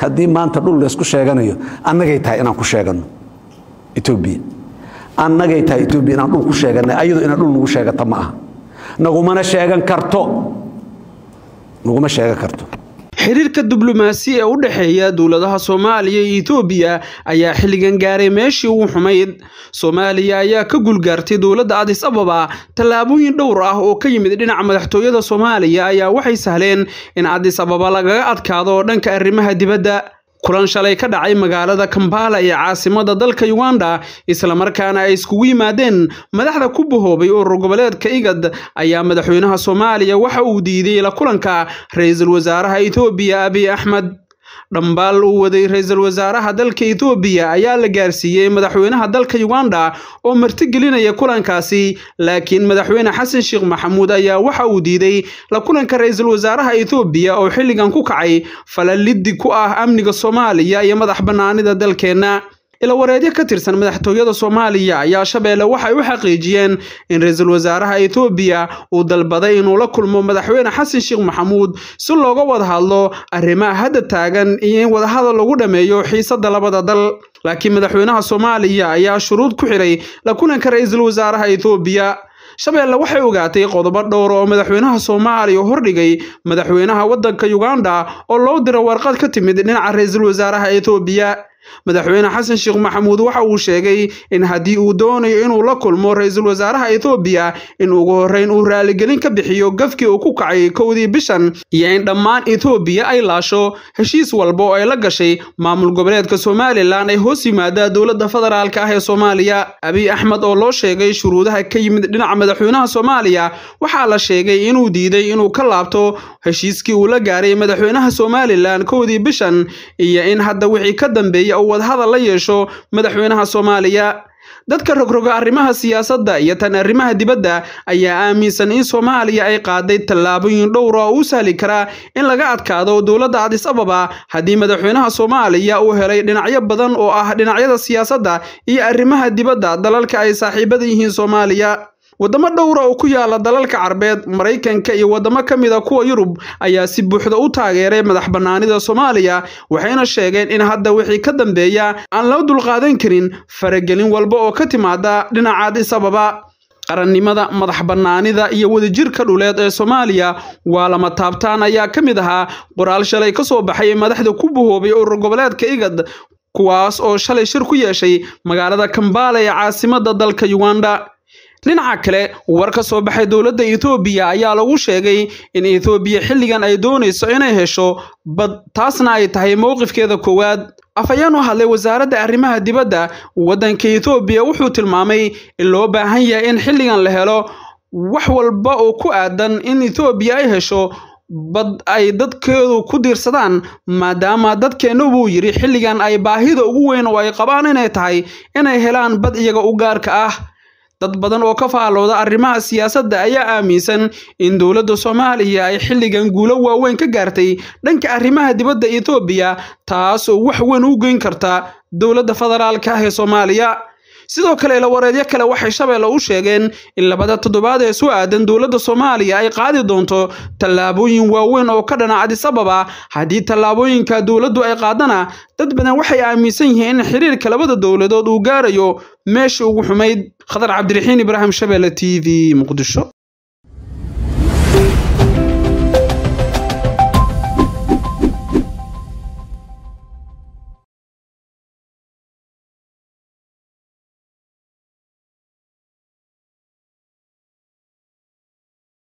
haddii maanta dhul laysku sheeganayo annagay tahay inaan ku sheegano etoobiya annagay tahay etoobiya inaan dhul ku sheeganay ayadoo inaa dhul nagu sheegata ma aha nagumana sheegan karto naguma sheegan karto xiriirka diblomaasi ee u dhexeeya dowladaha Soomaaliya iyo Itoobiya ayaa xilligan gaaray meeshii ugu xumayd Soomaaliya ayaa ka gulgaartay dowladda Addis Ababa tallaabooyin dhowr ah oo ka yimid dhinaca madaxtooyada Soomaaliya ayaa waxay sahleen in adis Ababa lagaga adkaado dhanka arrimaha dibadda kulan shalay ka dhacay magaalada kambala ee caasimada dalka uganda islamarkaana ay iskugu yimaadeen madaxda ku bahoobay urur goboleedka igad ayaa madaxweynaha soomaaliya waxa uu diiday la kulanka ra-iisul wasaaraha ethoobiya abiy axmed dhambaal uu waday ra-iisul wasaaraha dalka etoobiya ayaa la gaarsiiyey madaxweynaha dalka uganda oo martigelinaya kulankaasi laakiin madaxweyne xasan sheekh maxamuud ayaa waxa uu diiday la kulanka ra-iisul wasaaraha etoobiya oo xilligan ku kacay falalidi ku ah amniga soomaaliya iyo madax bannaanida dalkeenna ilawareedyo ka tirsan madaxtooyada soomaaliya ayaa shabeelle waxay u xaqiijiyeen in ra-iisul wasaaraha ethoobiya uu dalbaday inuu la kulmo madaxweyne xasan sheekh maxamuud si looga wada hadlo arrimaha hadda taagan iyo in wadahadal lagu dhammeeyo xiisada labada dal laakiin madaxweynaha soomaaliya ayaa shuruud ku xidhay la kulanka ra-iisul wasaaraha ethoobiya shabeelle waxay ogaatay qodobo dhowr oo madaxweynaha soomaaliya hordhigay madaxweynaha waddanka uganda oo loo diro warqad ka timid dhinaca ra-iisul wasaaraha ethoobiya madaxweyne xasan sheekh maxamuud waxa uu sheegay in haddii uu doonayo inuu la kulmo ra-iisul wasaaraha ethoobiya in ugu horreyn uu raaligelin ka bixiyo gafkii uu ku kacay kowdii bishan iyo in dhammaan ethoobiya ay laasho heshiis walba oo ay la gashay maamul goboleedka somalilan ay hoos yimaada dowladda federaalka ah ee soomaaliya abiy axmed oo loo sheegay shuruudaha ka yimid dhinaca madaxweynaha soomaaliya waxaa la sheegay inuu diiday inuu ka laabto heshiiskii uu la gaaray madaxweynaha somalilan kowdii bishan iyo in hadda wixii ka dambeeyey sharciya wadahadal la yeesho madaxweynaha soomaaliya dadka rogroga arrimaha siyaasadda iyo tan arrimaha dibadda ayaa aaminsan in soomaaliya ay qaaday tallaabooyin dhowra ah oo u sahli karaa in laga adkaado dowladda cadis ababa haddii madaxweynaha soomaaliya uu helay dhinacyo badan oo ah dhinacyada siyaasadda iyo arrimaha dibadda dalalka ay saaxiibada yihiin soomaaliya waddamo dhowra oo ku yaala dalalka carbeed maraykanka iyo waddamo ka mida ah kuwa yurub ayaa si buuxda u taageeray madax bannaanida soomaaliya waxayna sheegeen in hadda wixii ka dambeeya aan loo dulqaadan karin faragelin walba oo ka timaada dhinaca addis ababa qarannimada madax bannaanida iyo wadajirka dhuleed ee soomaaliya waa lama taabtaan ayaa ka mid ahaa qoraal shalay ka soo baxay madaxda ku bahoobay urur goboleedka igad kuwaas oo shalay shir ku yeeshay magaalada kambaala ee caasimada dalka uganda dhinaca kale war ka soo baxay dowladda etoobiya ayaa lagu sheegay in etoobiya xilligan ay doonayso inay hesho bad taasna ay tahay mowqifkeeda koowaad afhayeen u hadlay wasaaradda arrimaha dibadda waddanka etoobiya wuxuu tilmaamay in loo baahan yahay in xilligan la helo wax walba oo ku aadan in etoobiya ay hesho bad ay dadkeedu ku diirsadaan maadaama dadkeennu buu yidhi xilligan ay baahida ugu weyn oo ay qabaan inay tahay inay helaan bad iyaga u gaarka ah dad badan oo ka faallooda arrimaha siyaasadda ayaa aaminsan in dowladda soomaaliya ay xilligan guulo waaweyn ka gaartay dhanka arrimaha dibadda etoobiya taas oo wax weyn u geyn karta dowladda federaalka ah ee soomaaliya sidoo kale lawareedyo kale waxay shabeelle u sheegeen in labada toddobaad ee soo aadan dowladda soomaaliya ay qaadi doonto tallaabooyin waaweyn oo ka dhana cadisababa haddii tallaabooyinka dowladdu ay qaadana dad badan waxay aaminsan yihiin in xiriirka labada dowladood uu gaarayo meeshii ugu xumayd khadar cabdiraxiin ibraahim shabeelle t v muqdisho